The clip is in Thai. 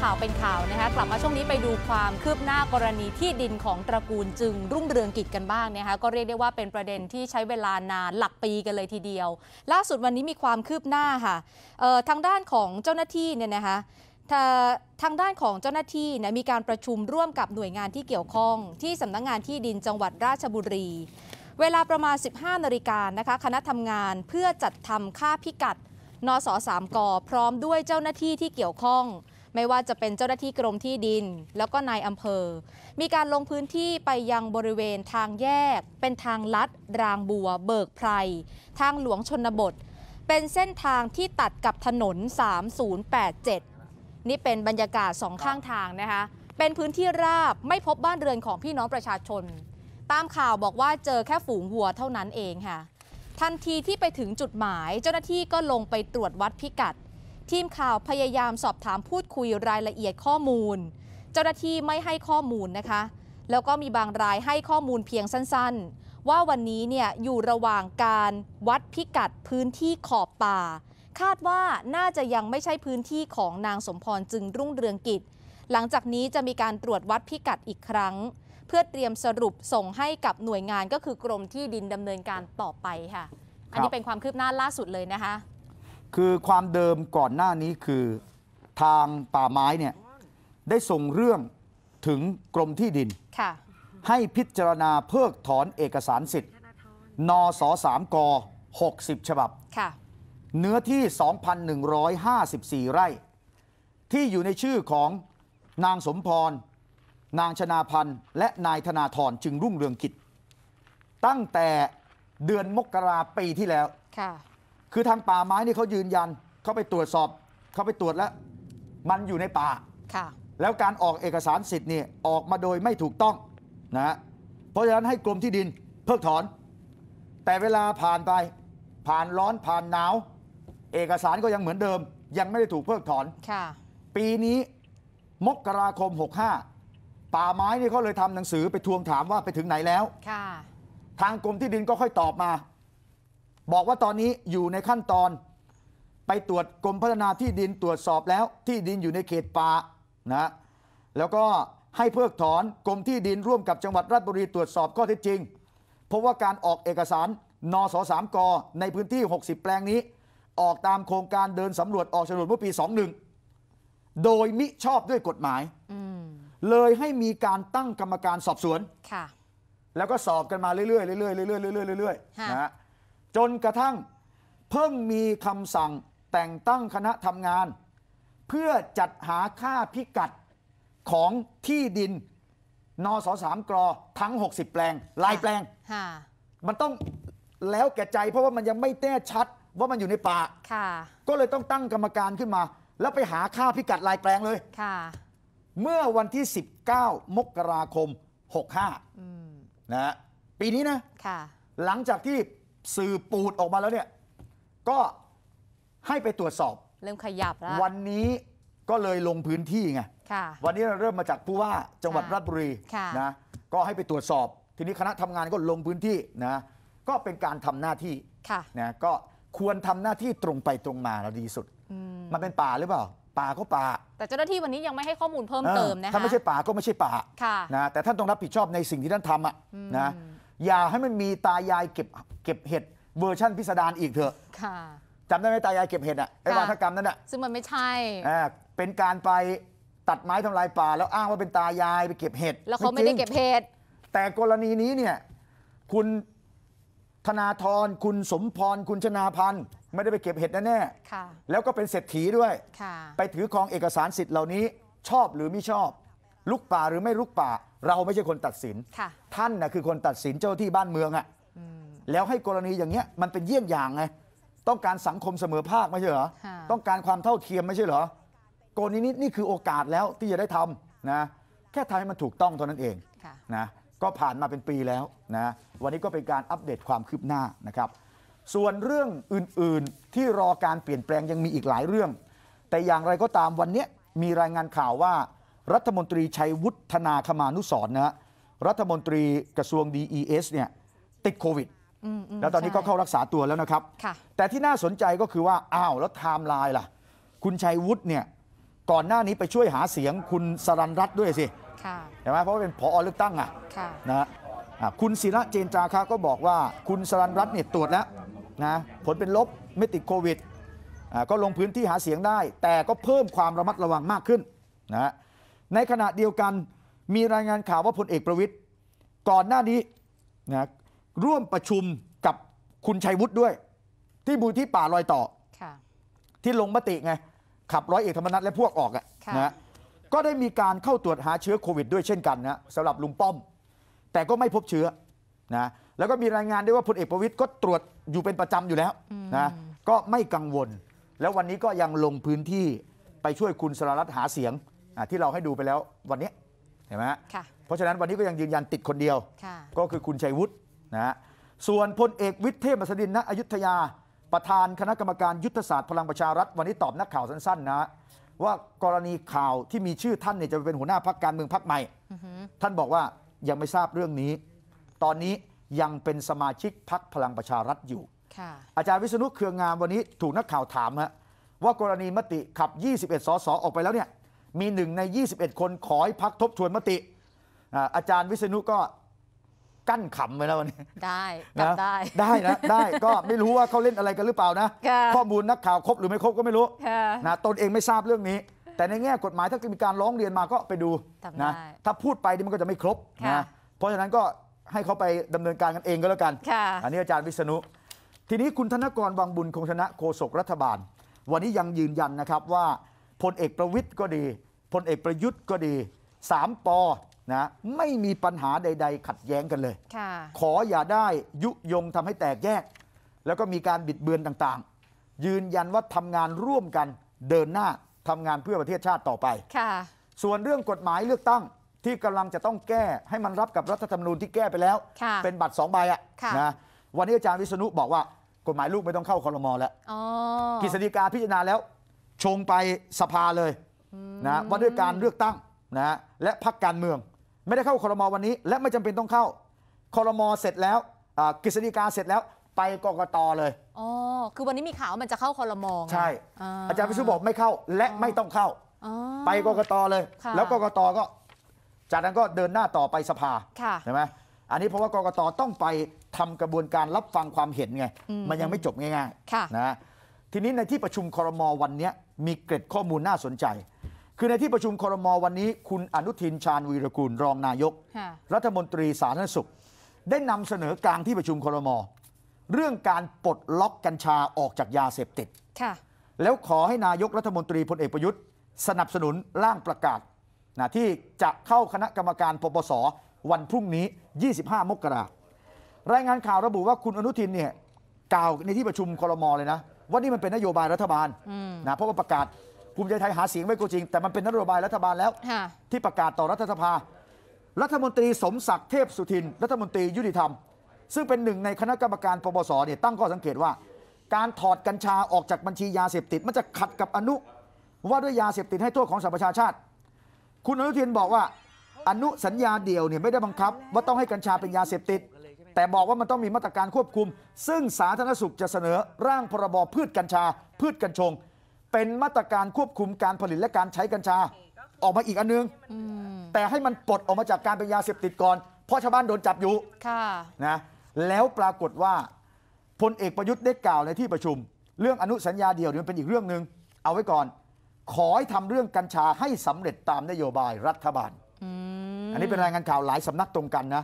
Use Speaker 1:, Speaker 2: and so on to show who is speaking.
Speaker 1: ข่าวเป็นข่าวนะคะกลับมาช่วงนี้ไปดูความคืบหน้ากรณีที่ดินของตระกูลจึงรุ่งเรืองกิจกันบ้างนะคะก็เรียกได้ว่าเป็นประเด็นที่ใช้เวลานานหลักปีกันเลยทีเดียว ล่าสุดวันนี้มีความคืบหน้าค่ะทางด้านของเจ้าหน้าที่เนี่ยนะคะทางด้านของเจ้าหน้าที่นะมีการประชุมร่วมกับหน่วยงานที่เกี่ยวข้อง ที่สำนักงงานที่ดินจังหวัดราชบุรี เวลาประมาณ 15นาฬิกานะคะคณะทำงานเพื่อจัดทำค่าพิกัดนสสามกพร้อมด้วยเจ้าหน้าที่ที่เกี่ยวข้องไม่ว่าจะเป็นเจ้าหน้าที่กรมที่ดินแล้วก็นายอำเภอ มีการลงพื้นที่ไปยังบริเวณทางแยก เป็นทางลัดรางบัวเบิกไพร ทางหลวงชนบท เป็นเส้นทางที่ตัดกับถนน 3087 นี่เป็นบรรยากาศสองข้างทางนะคะเป็นพื้นที่ราบไม่พบบ้านเรือนของพี่น้องประชาชน ตามข่าวบอกว่าเจอแค่ฝูงวัวเท่านั้นเองค่ะทันทีที่ไปถึงจุดหมาย เจ้าหน้าที่ก็ลงไปตรวจวัดพิกัดทีมข่าวพยายามสอบถามพูดคุยรายละเอียดข้อมูล เจ้าหน้าที่ไม่ให้ข้อมูลนะคะ แล้วก็มีบางรายให้ข้อมูลเพียงสั้นๆ ว่าวันนี้เนี่ยอยู่ระหว่างการวัดพิกัดพื้นที่ขอบป่า คาดว่าน่าจะยังไม่ใช่พื้นที่ของนางสมพรจึงรุ่งเรืองกิจหลังจากนี้จะมีการตรวจวัดพิกัดอีกครั้ง เพื่อเตรียมสรุปส่งให้กับหน่วยงานก็คือกรมที่ดินดำเนินการต่อไปค่ะอันนี้เป็นความคืบหน้าล่าสุดเลยนะคะ
Speaker 2: คือความเดิมก่อนหน้านี้คือทางป่าไม้เนี่ยได้ส่งเรื่องถึงกรมที่ดิน ค่ะ ให้พิจารณาเพิกถอนเอกสารสิทธิ์ นสสามก60ฉบับ ค่ะ เนื้อที่ 2,154 ไร่ ที่อยู่ในชื่อของนางสมพร นางชนาพันธ์ และนายธนาธรจึงรุ่งเรืองกิจ ตั้งแต่เดือนมกราปีที่แล้วคือทางป่าไม้นี่เขายืนยันเขาไปตรวจสอบเขาไปตรวจแล้ว มันอยู่ในป่าค่ะ แล้วการออกเอกสารสิทธิ์นี่ออกมาโดยไม่ถูกต้องนะฮะ เพราะฉะนั้นให้กรมที่ดินเพิกถอน แต่เวลาผ่านไปผ่านร้อนผ่านหนาว เอกสารก็ยังเหมือนเดิม ยังไม่ได้ถูกเพิกถอนค่ะ ปีนี้มกราคม 65 ป่าไม้นี่เขาเลยทำหนังสือไปทวงถามว่าไปถึงไหนแล้วค่ะทางกรมที่ดินก็ค่อยตอบมาบอกว่าตอนนี้อยู่ในขั้นตอนไปตรวจกรมพัฒนาที่ดินตรวจสอบแล้ว ที่ดินอยู่ในเขตป่านะ แล้วก็ให้เพิกถอนกรมที่ดินร่วมกับจังหวัดราชบุรีตรวจสอบข้อเท็จจริงพบว่าการออกเอกสารนสสามกในพื้นที่ 60 แปลงนี้ ออกตามโครงการเดินสำรวจออกโฉนดเมื่อปี 21 โดยมิชอบด้วยกฎหมายเลยให้มีการตั้งกรรมการสอบสวนแล้วก็สอบกันมาเรื่อยๆเรื่อยๆเรื่อยๆเรื่อยๆนะฮะจนกระทั่งเพิ่งมีคำสั่งแต่งตั้งคณะทำงาน เพื่อจัดหาค่าพิกัดของที่ดินนสสามกรทั้ง 60 แปลงลายแปลง มันต้องแล้วแก่ใจเพราะว่ามันยังไม่แน่ชัดว่ามันอยู่ในป่าก็เลยต้องตั้งกรรมการขึ้นมา แล้วไปหาค่าพิกัดลายแปลงเลยเมื่อวันที่ 19 มกราคม65มนะฮะปีนี้นะะหลังจากที่สื่อปูดออกมาแล้วเนี่ยก็ให้ไปตรวจสอบ
Speaker 1: เริ่มขยับแล้ว วัน
Speaker 2: นี้ก็เลยลงพื้นที่ไงวันนี้เราเริ่มมาจากผู้ว่าจังหวัดราชบุรีนะ ก็ให้ไปตรวจสอบ ทีนี้คณะทำงานก็ลงพื้นที่นะ ก็เป็นการทำหน้าที่ะ นะ ก็ควรทำหน้าที่ตรงไปตรงมาเราดีสุด มันเป็นป่าหรือเปล่า ป่าก็ป่า
Speaker 1: แต่เจ้าหน้าที่วันนี้ยังไม่ให้ข้อมูลเพิ่มเติมนะคะถ้าไม่ใช่
Speaker 2: ป่าก็ไม่ใช่ป่าะนะ แต่ท่านต้องรับผิดชอบในสิ่งที่ท่านทำอ่ะนะ อย่าให้มันมีตายายเก็บเก็บเห็ดเวอร์ชั่นพิสดารอีกเถอะค่ะจำได้ไหมตายายเก็บเห็ดอ่ะไอ้วาทกรรมนั่นอ่ะซึ่งมันไม่ใช่อ่าเป็นการไปตัดไม้ทำลายป่า แล้วอ้างว่าเป็นตายายไปเก็บเห็ดแล้วเขาไม่ได้เก็บเห็ดแต่กรณีนี้เนี่ย คุณ ธนาธรคุณสมพรคุณชนาพันธ์ไม่ได้ไปเก็บเห็ดแน่่แล้วก็เป็นเศรษฐีด้วยไปถือครองเอกสารสิทธิ์เหล่านี้ชอบหรือไม่ชอบลุกป่าหรือไม่ลุกป่า เราไม่ใช่คนตัดสินท่านนะคือคนตัดสินเจ้าที่บ้านเมืองอะแล้วให้กรณีอย่างเงี้ยมันเป็นเยี่ยงอย่างไงต้องการสังคมเสมอภาคไม่ใช่เหรอ ต้องการความเท่าเทียมไม่ใช่เหรอกรณีนี้นี่คือโอกาสแล้วที่จะได้ทำนะแค่ทำให้มันถูกต้องเท่านั้นเองนะก็ผ่านมาเป็นปีแล้วนะวันนี้ก็เป็นการอัปเดตความคืบหน้านะครับส่วนเรื่องอื่น ๆ ที่รอการเปลี่ยนแปลงยังมีอีกหลายเรื่อง แต่อย่างไรก็ตามวันนี้มีรายงานข่าวว่า รัฐมนตรีชัยวุฒนาคมานุสรนะฮะรัฐมนตรีกระทรวง DES เนี่ยติดโควิดแล้วตอนนี้ก็เข้ารักษาตัวแล้วนะครับ แต่ที่น่าสนใจก็คือว่าอ้าวแล้วไทม์ไลน์ล่ะ คุณชัยวุฒิเนี่ย ก่อนหน้านี้ไปช่วยหาเสียงคุณสรันรัตด้วยสิใช่ไหมเพราะว่าเป็นผอเลือกตั้งอ่ะนะคุณศิระเจนจาคะก็บอกว่าคุณสรันรัตเนี่ยตรวจแล้วนะผลเป็นลบไม่ติดโควิดก็ลงพื้นที่หาเสียงได้ แต่ก็เพิ่มความระมัดระวังมากขึ้นนะในขณะเดียวกันมีรายงานข่าวว่าพลเอกประวิทย์ก่อนหน้านี้นะร่วมประชุมกับคุณชัยวุฒิด้วย ที่บูที่ป่าลอยต่อ ที่ลงมติไง ขับร้อยเอกธรรมนัฐและพวกออกอะนะก็ได้มีการเข้าตรวจหาเชื้อโควิดด้วยเช่นกันนะสำหรับลุงป้อม แต่ก็ไม่พบเชื้อนะแล้วก็มีรายงานด้วยว่าพลเอกประวิตยก็ตรวจอยู่เป็นประจำอยู่แล้วนะก็ไม่กังวล แล้ววันนี้ก็ยังลงพื้นที่ไปช่วยคุณสรรัตหาเสียงที่เราให้ดูไปแล้ววันนี้เห็นไหมเพราะฉะนั้นวันนี้ก็ยังยืนยันติดคนเดียวก็คือคุณชัยวุฒินะส่วนพลเอกวิทย์เทพมศดินณอยุธยาประธานคณะกรรมการ ยุทธศาสตร์พลังประชารัฐ วันนี้ตอบนักข่าวสั้น ๆ นะว่ากรณีข่าวที่มีชื่อท่านเนี่ยจะเป็นหัวหน้าพักการ เมืองพักใหม่ ท่านบอกว่ายังไม่ทราบเรื่องนี้ ตอนนี้ยังเป็นสมาชิกพักพลังประชารัฐอยู่ อาจารย์วิษณุเครืองามวันนี้ถูกนักข่าวถามฮะว่ากรณีมติขับ 21 สส ออกไปแล้วเนี่ยมีหนึ่งใน 21 คนขอให้พักทบทวนมติอาจารย์วิษณุก็กั้นขำไว้ล้ววันนี้
Speaker 1: ได้นะได้ได้นะได้ก็ไ
Speaker 2: ม่รู้ว่าเขาเล่นอะไรกันหรือเปล่านะข้อมูล นักข่าวครบหรือไม่ครบก็ไม่รู้นะตนเองไม่ทราบเรื่องนี้ แต่ในแง่กฎหมายถ้ามีการร้องเรียนมาก็ไปดูนะถ้าพูดไปนี่มันก็จะไม่ครบนะเพราะฉะนั้นก็ให้เขาไปดำเนินการกันเองก็แล้วกันอันนี้อาจารย์วิษณุทีนี้คุณธนกรวังบุญคงชนะโฆษกรัฐบาล วันนี้ยังยืนยันนะครับว่าพลเอกประวิทย์ก็ดีพลเอกประยุทธ์ก็ดีสามปนะไม่มีปัญหาใด ๆ ขัดแย้งกันเลย ขออย่าได้ยุยงทำให้แตกแยก แล้วก็มีการบิดเบือนต่าง ๆ ยืนยันว่าทำงานร่วมกันเดินหน้าทำงานเพื่อประเทศชาติต่อไป ส่วนเรื่องกฎหมายเลือกตั้งที่กำลังจะต้องแก้ให้มันรับกับรัฐธรรมนูญที่แก้ไปแล้ว เป็นบัตรสองใบอะะนะวันนี้อาจารย์วิษณุบอกว่ากฎหมายลูกไม่ต้องเข้าคอรมอแล้วกฤษฎีกาพิจารณาแล้ว ชงไปสภาเลยนะว่าด้วยการเลือกตั้งนะและพักการเมืองไม่ได้เข้าคอรมอวันนี้และไม่จำเป็นต้องเข้า คอรมอเสร็จแล้วกฤษฎีกาเสร็จแล้วไปกกตเลย
Speaker 1: อ๋อคือวันนี้มีข่าวมันจะเข้าคอรมอใช่
Speaker 2: อาจารย์พิชุบอกไม่เข้าและไม่ต้องเข้าไปกกตเลย แล้วกกตก็ จากนั้นก็เดินหน้าต่อไปสภาใช่ไหมอันนี้เพราะว่ากกตต้องไปทำกระบวนการรับฟังความเห็นไงมันยังไม่จบง่ายๆนะทีนี้ในที่ประชุมคอรมอวันนี้มีเกร็ดข้อมูลน่าสนใจคือในที่ประชุมครมวันนี้คุณอนุทิน ชาญวีรกูล รองนายก รัฐมนตรีสาธารณสุข ได้นำเสนอกลางที่ประชุมครม เรื่องการปลดล็อกกัญชาออกจากยาเสพติดแล้วขอให้นายกรัฐมนตรีพลเอกประยุทธ์ สนับสนุนร่างประกาศนะที่จะเข้าคณะกรรมการปปสวันพรุ่งนี้ 25 มกราคมรายงานข่าวระบุว่าคุณอนุทินเนี่ยกล่าวในที่ประชุมครมเลยนะ ว่านี่มันเป็นนโยบายรัฐบาลนะเพราะว่าประกาศภูมิใจไทยหาเสียงไม่ก็จริง แต่มันเป็นนโยบายรัฐบาลแล้ว ที่ประกาศต่อรัฐสภา รัฐมนตรีสมศักดิ์เทพสุทิน รัฐมนตรียุติธรรม ซึ่งเป็นหนึ่งในคณะกรรมการปปสเนี่ยตั้งข้อสังเกตว่า การถอดกัญชาออกจากบัญชียาเสพติดมันจะขัดกับอนุ ว่าด้วยยาเสพติดให้โทษของสหประชาชาติ คุณอนุทินบอกว่า อนุสัญญาเดียวเนี่ยไม่ได้บังคับว่าต้องให้กัญชาเป็นยาเสพติด แต่บอกว่ามันต้องมีมาตรการควบคุม ซึ่งสาธารณสุขจะเสนอร่างพรบพืชกัญชาพืชกัญชงเป็นมาตรการควบคุมการผลิตและการใช้กัญชาออกมาอีกอันนึงแต่ให้มันปลดออกมาจากการเป็นยาเสพติดก่อนเพราะชาวบ้านโดนจับอยู่นะแล้วปรากฏว่าพลเอกประยุทธ์ได้กล่าวในที่ประชุม เรื่องอนุสัญญาเดี่ยวมันเป็นอีกเรื่องหนึ่งเอาไว้ก่อนขอให้ทำเรื่องกัญชาให้สำเร็จตามนโยบายรัฐบาลอันนี้เป็นรายงานข่าวหลายสำนักตรงกันนะ